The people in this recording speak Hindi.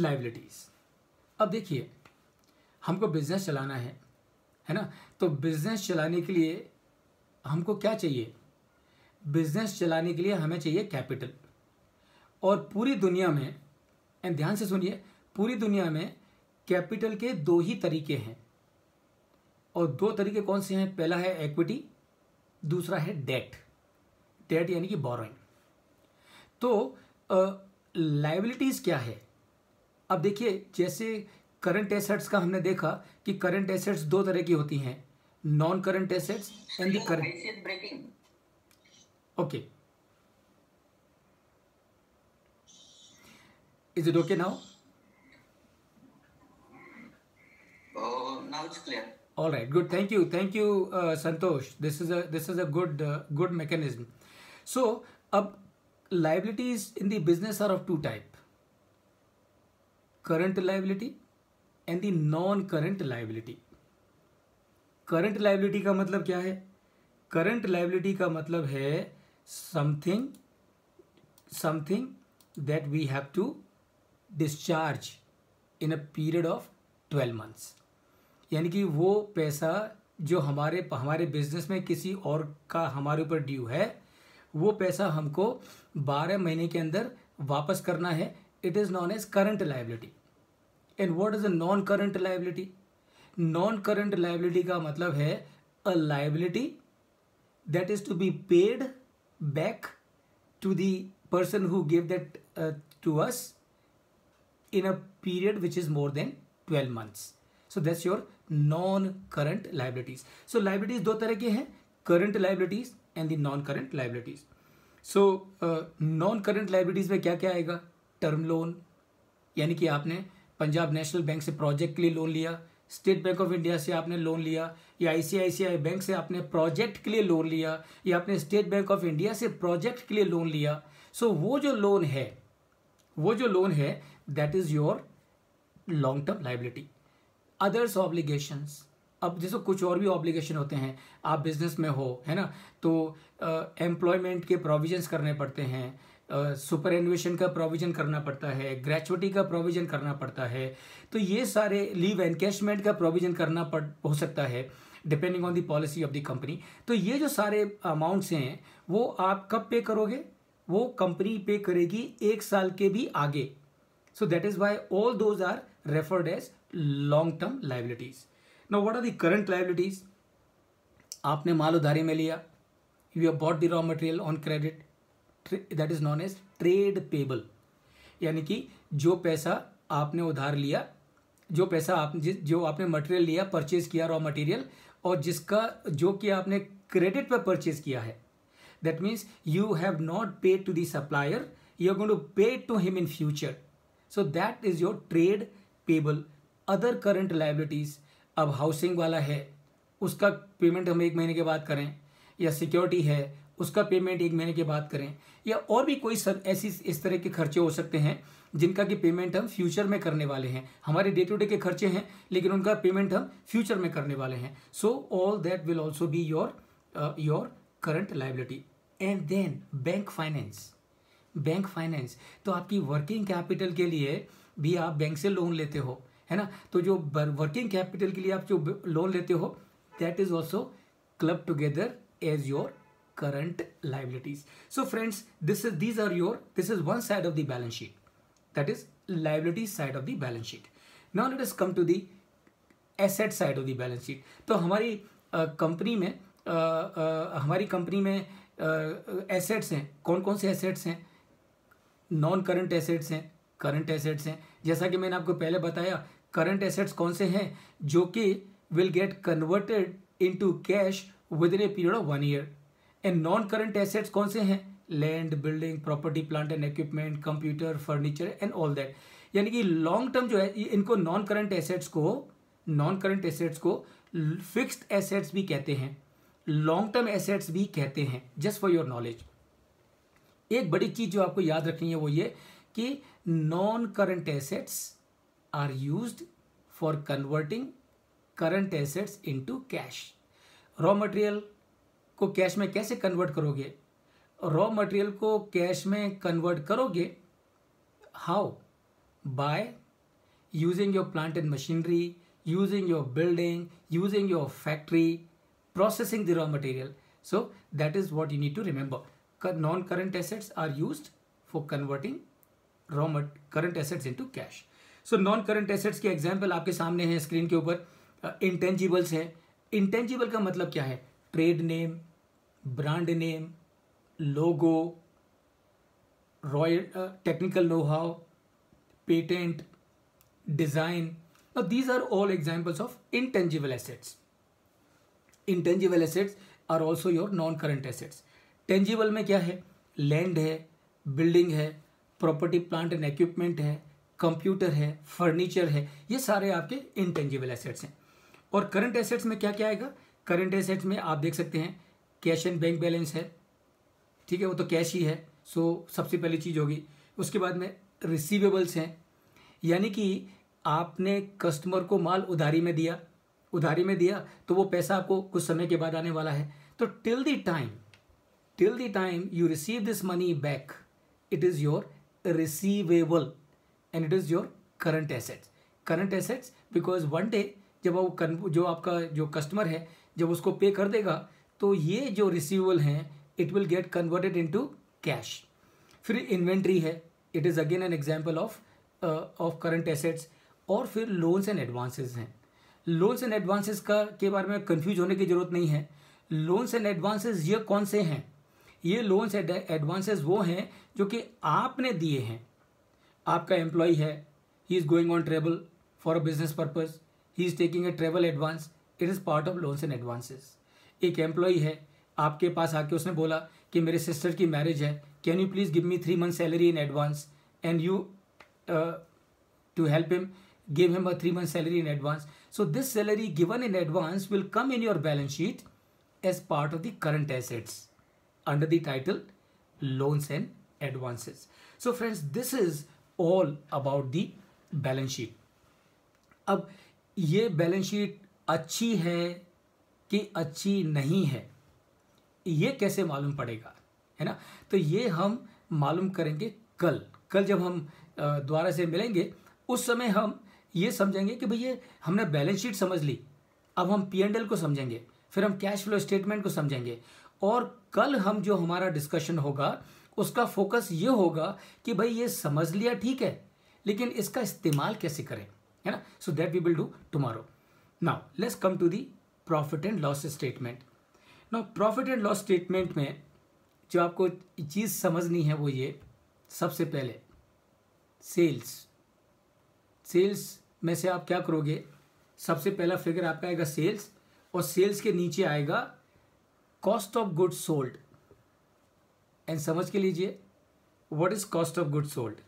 लाइबिलिटीज़ अब देखिए हमको बिज़नेस चलाना है है ना तो बिज़नेस चलाने के लिए हमको क्या चाहिए बिज़नेस चलाने के लिए हमें चाहिए कैपिटल और पूरी दुनिया में एंड ध्यान से सुनिए पूरी दुनिया में कैपिटल के दो ही तरीके हैं और दो तरीके कौन से हैं पहला है एक्विटी दूसरा है डेट डेट यानी कि बोरोइंग तो लाइबिलिटीज़ क्या है अब देखिए जैसे करंट एसेट्स का हमने देखा कि करंट एसेट्स दो तरह की होती हैं non current assets and current okay is it okay now all right good thank you thank you Santosh this is a this is a good good mechanism so अब liabilities in the business are of two type current liability and the non current liability current liability का मतलब क्या है current liability का मतलब है something something that we have to discharge in a period of 12 months यानी कि वो पैसा जो हमारे हमारे बिजनेस में किसी और का हमारे ऊपर ड्यू है वो पैसा हमको 12 महीने के अंदर वापस करना है it is known as current liability and what is a non current liability non current liability का मतलब है a liability that is to be paid back to the person who gave that uh, to us in a period which is more than 12 months so that's your non current liabilities so liabilities दो तरह के हैं current liabilities and the non current liabilities so uh, non current liabilities में क्या क्या आएगा टर्म लोन यानी कि आपने पंजाब नेशनल बैंक से प्रोजेक्ट के लिए लोन लिया स्टेट बैंक ऑफ इंडिया से आपने लोन लिया या आईसीआईसीआई बैंक से आपने प्रोजेक्ट के लिए लोन लिया या आपने स्टेट बैंक ऑफ इंडिया से प्रोजेक्ट के लिए लोन लिया सो वो जो लोन है वो जो लोन है that is your long term liability others obligations अब जैसे कुछ और भी ऑब्लिगेशन होते हैं आप बिजनेस में हो है ना तो एम्प्लॉयमेंट uh, के प्रोविजंस करने पड़ते हैं सुपर uh, एनुएशन का प्रोविज़न करना पड़ता है ग्रेचुटी का प्रोविज़न करना पड़ता है तो ये सारे लीव एनकेशमेंट का प्रोविज़न करना पड़ हो सकता है depending on the policy of the company तो ये जो सारे अमाउंट्स हैं वो आप कब पे करोगे वो कंपनी पे करेगी एक साल के भी आगे so that is why all those are referred as long term liabilities ना what are the current liabilities आपने माल उधारी में लिया you have bought the raw material on credit that is known as trade payable यानी कि जो पैसा आपने उधार लिया जो पैसा आप जिस जो आपने मटेरियल लिया परचेज किया रॉ मटेरियल और जिसका जो कि आपने क्रेडिट पर परचेज किया है that means you have not paid to the supplier you are going to pay to him in future so that is your trade payable other current liabilities अब हाउसिंग वाला है उसका पेमेंट हम एक महीने के बाद करें या सिक्योरिटी है उसका पेमेंट एक महीने के बाद करें या और भी कोई सब ऐसी इस तरह के खर्चे हो सकते हैं जिनका कि पेमेंट हम फ्यूचर में करने वाले हैं हमारे डे टू डे के खर्चे हैं लेकिन उनका पेमेंट हम फ्यूचर में करने वाले हैं so all that will also be your your current liability and then bank finance bank finance तो आपकी वर्किंग कैपिटल के लिए भी आप बैंक से लोन लेते हो है ना तो जो वर्किंग कैपिटल के लिए आप जो लोन लेते हो that is also club together as your current liabilities. So friends, this is these are your this is one side of the balance sheet. That is liability side of the balance sheet. Now let us come to the asset side of the balance sheet. to हमारी company uh, hamari uh, uh, हमारी कंपनी में एसेट्स हैं कौन कौन से एसेट्स हैं नॉन करंट एसेट्स हैं करंट एसेट्स हैं जैसा कि मैंने आपको पहले बताया करंट एसेट्स कौन से हैं जो कि will get converted into cash within a period of one year and non current assets कौन से हैं land building property plant and equipment computer furniture and all that यानी कि लॉन्ग टर्म जो है इनको नॉन करंट एसेट्स को नॉन करंट एसेट्स को फिक्स्ड एसेट्स भी कहते हैं लॉन्ग टर्म एसेट्स भी कहते हैं जस्ट फॉर योर नॉलेज एक बड़ी चीज जो आपको याद रखनी है वो ये कि non current assets are use for converting current assets into cash raw material को कैश में कैसे कन्वर्ट करोगे रॉ मटेरियल को कैश में कन्वर्ट करोगे how by using your plant and machinery using your building using your factory processing the raw material so that is what you need to remember non current assets are use for converting raw mat current assets into cash so non current assets के एग्जाम्पल आपके सामने हैं स्क्रीन के ऊपर इंटेंजिबल्स uh, हैं इंटेंजिबल का मतलब क्या है trade name brand name logo royal technical know how patent design और these are all examples of intangible assets Intangible assets are also your non current assets tangible में क्या है लैंड है बिल्डिंग है प्रॉपर्टी प्लांट एंड इक्विपमेंट है कंप्यूटर है फर्नीचर है ये सारे आपके इनटेंजिबल एसेट्स हैं और करंट एसेट्स में क्या क्या आएगा करंट एसेट्स में आप देख सकते हैं कैश एंड बैंक बैलेंस है ठीक है वो तो कैश ही है सो सबसे पहली चीज़ होगी उसके बाद में रिसीवेबल्स हैं यानी कि आपने कस्टमर को माल उधारी में दिया उधारी में दिया तो वो पैसा आपको कुछ समय के बाद आने वाला है तो till the time till the time you receive this money back it is your receivable and it is your current assets current assets because one day जब वो जो आपका जो कस्टमर है जब उसको पे कर देगा तो ये जो रिसीवेबल हैं it will get converted into cash फिर इन्वेंट्री है it is again an example of of current assets और फिर लोन्स एंड एडवांसेस हैं लोन्स एंड एडवांसेस का के बारे में कंफ्यूज होने की ज़रूरत नहीं है लोन्स एंड एडवांसेस ये कौन से हैं ये लोन्स एंड एडवांसेस वो हैं जो कि आपने दिए हैं आपका एम्प्लॉय है he is going on travel for a business purpose he is taking a travel advance it is part of loans and advances एक एम्प्लॉई है आपके पास आके उसने बोला कि मेरे सिस्टर की मैरिज है can you please give me three month salary in advance and you to help him give him a three month salary in advance so this salary given in advance will come in your balance sheet as part of the current assets under the title loans and advances so friends this is all about the balance sheet अब ये बैलेंस शीट अच्छी है कि अच्छी नहीं है ये कैसे मालूम पड़ेगा है ना तो ये हम मालूम करेंगे कल कल जब हम द्वारा से मिलेंगे उस समय हम ये समझेंगे कि भैया हमने बैलेंस शीट समझ ली अब हम पी एंड एल को समझेंगे फिर हम कैश फ्लो स्टेटमेंट को समझेंगे और कल हम जो हमारा डिस्कशन होगा उसका फोकस ये होगा कि भाई ये समझ लिया ठीक है लेकिन इसका इस्तेमाल कैसे करें है ना so that we will do tomorrow now let's come to the profit and loss statement ना प्रॉफिट एंड लॉस स्टेटमेंट में जो आपको चीज़ समझनी है वो ये सबसे पहले सेल्स सेल्स में से आप क्या करोगे सबसे पहला फिगर आपका आएगा सेल्स और सेल्स के नीचे आएगा cost of good sold and समझ के लीजिए what is cost of good sold